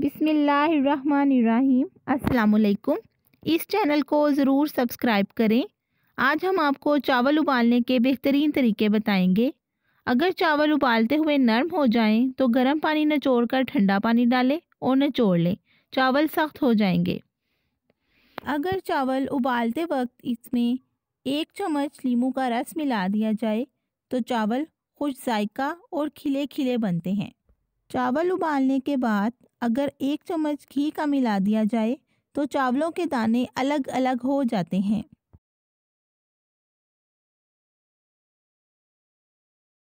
बिसमीम् असलकुम इस चैनल को ज़रूर सब्सक्राइब करें आज हम आपको चावल उबालने के बेहतरीन तरीके बताएंगे अगर चावल उबालते हुए नरम हो जाएं तो गर्म पानी नचोड़ कर ठंडा पानी डालें और नचोड़ लें चावल सख्त हो जाएंगे अगर चावल उबालते वक्त इसमें एक चम्मच लीमू का रस मिला दिया जाए तो चावल खुश जायका और खिले खिले बनते हैं चावल उबालने के बाद अगर एक चम्मच घी का मिला दिया जाए तो चावलों के दाने अलग अलग हो जाते हैं